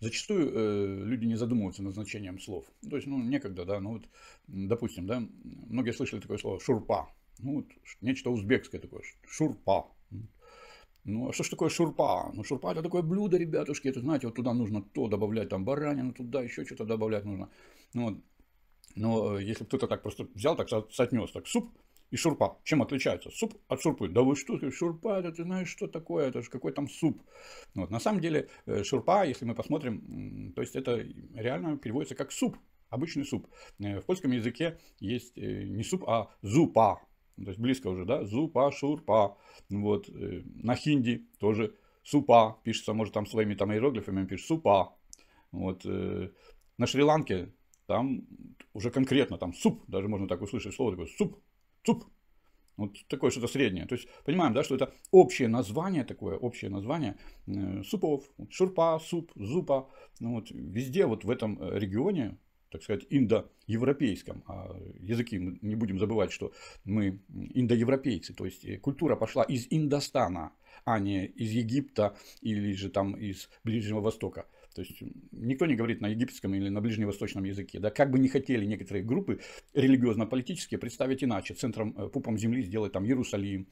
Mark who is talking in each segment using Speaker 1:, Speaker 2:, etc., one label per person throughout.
Speaker 1: Зачастую э, люди не задумываются над значением слов. То есть, ну, некогда, да, ну вот, допустим, да, многие слышали такое слово «шурпа». Ну, вот, нечто узбекское такое, «шурпа». Ну, а что ж такое шурпа? Ну, шурпа – это такое блюдо, ребятушки, это, знаете, вот туда нужно то добавлять, там, баранину, туда еще что-то добавлять нужно. Ну, вот. Но э, если кто-то так просто взял, так сотнес, так суп – и шурпа. Чем отличаются? Суп от шурпы. Да вы что, шурпа, это ты знаешь, что такое, это же какой там суп. Ну вот. На самом деле э, шурпа, если мы посмотрим, то есть это реально переводится как суп, обычный суп. Э, в польском языке есть э, не суп, а зупа. То есть близко уже, да? Зупа, шурпа. Вот. На хинди тоже супа пишется, может там своими там иероглифами пишет супа. Вот. На Шри-Ланке там уже конкретно там суп, даже можно так услышать слово такое суп, цуп. Вот такое что-то среднее. То есть понимаем, да, что это общее название такое, общее название э, супов, шурпа, суп, зупа. Ну, вот, везде вот в этом э, регионе, так сказать, индоевропейском. А языки мы не будем забывать, что мы индоевропейцы. То есть э, культура пошла из Индостана, а не из Египта или же там из Ближнего Востока. То есть никто не говорит на египетском или на ближневосточном языке. Да, как бы не хотели некоторые группы религиозно-политические представить иначе. Центром, э, пупом земли сделать там Иерусалим,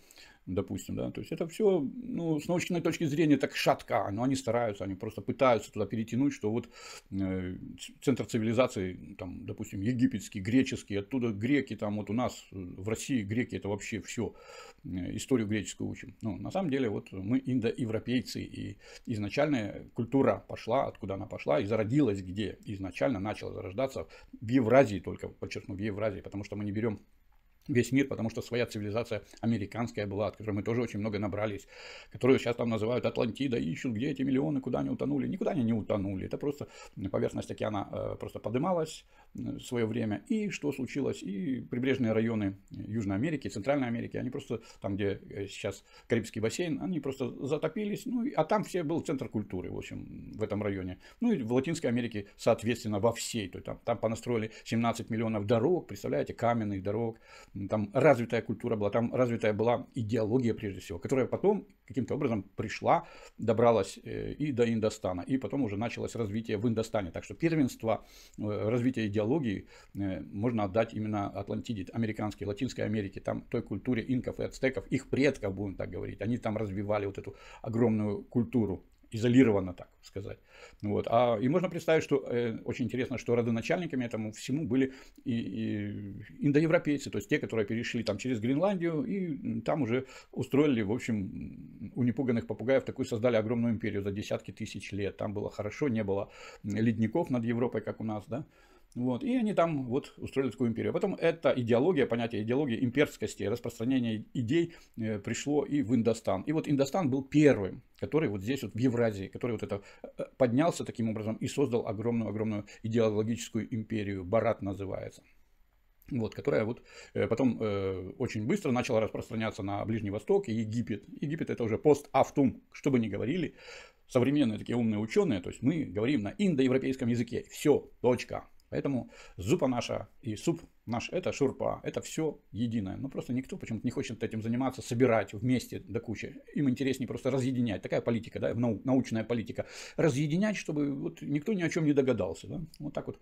Speaker 1: допустим, да, то есть это все, ну, с научной точки зрения так шатка, но они стараются, они просто пытаются туда перетянуть, что вот э, центр цивилизации, там, допустим, египетский, греческий, оттуда греки, там, вот у нас э, в России греки это вообще все, э, историю греческую учим. Но ну, на самом деле, вот мы индоевропейцы, и изначальная культура пошла, откуда она пошла, и зародилась где, изначально начала зарождаться в Евразии только, подчеркну, в Евразии, потому что мы не берем весь мир, потому что своя цивилизация американская была, от которой мы тоже очень много набрались, которую сейчас там называют Атлантида, ищут, где эти миллионы, куда они утонули. Никуда они не утонули, это просто поверхность океана э, просто подымалась э, в свое время, и что случилось, и прибрежные районы Южной Америки, Центральной Америки, они просто, там где э, сейчас Карибский бассейн, они просто затопились, ну, а там все был центр культуры, в общем, в этом районе. Ну, и в Латинской Америке, соответственно, во всей, то там, там понастроили 17 миллионов дорог, представляете, каменных дорог, там развитая культура была, там развитая была идеология, прежде всего, которая потом каким-то образом пришла, добралась э, и до Индостана, и потом уже началось развитие в Индостане. Так что первенство э, развития идеологии э, можно отдать именно Атлантиде, американской, Латинской Америке, там той культуре инков и ацтеков, их предков, будем так говорить, они там развивали вот эту огромную культуру изолированно, так сказать. Ну вот. А, и можно представить, что э, очень интересно, что родоначальниками этому всему были и, и индоевропейцы, то есть те, которые перешли там через Гренландию и там уже устроили, в общем, у непуганных попугаев такую создали огромную империю за десятки тысяч лет. Там было хорошо, не было ледников над Европой, как у нас, да, вот. И они там вот устроили такую империю. потом эта идеология, понятие идеологии имперскости, распространение идей э, пришло и в Индостан. И вот Индостан был первым, который вот здесь вот в Евразии, который вот это э, поднялся таким образом и создал огромную-огромную идеологическую империю, Барат называется вот, которая вот э, потом э, очень быстро начала распространяться на Ближний Восток и Египет. Египет это уже пост-автум, что бы ни говорили современные такие умные ученые, то есть мы говорим на индоевропейском языке. Все, точка. Поэтому зупа наша и суп наш это шурпа, это все единое. Ну просто никто почему-то не хочет этим заниматься, собирать вместе до кучи. Им интереснее просто разъединять. Такая политика, да, научная политика. Разъединять, чтобы вот никто ни о чем не догадался. Да? Вот так вот.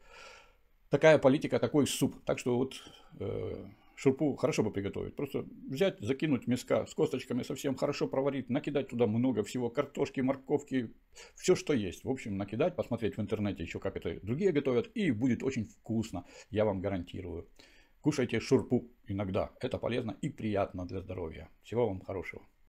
Speaker 1: Такая политика, такой суп. Так что вот э, Шурпу хорошо бы приготовить. Просто взять, закинуть миска с косточками совсем хорошо проварить, накидать туда много всего, картошки, морковки, все, что есть. В общем, накидать, посмотреть в интернете еще, как это другие готовят, и будет очень вкусно, я вам гарантирую. Кушайте шурпу иногда, это полезно и приятно для здоровья. Всего вам хорошего.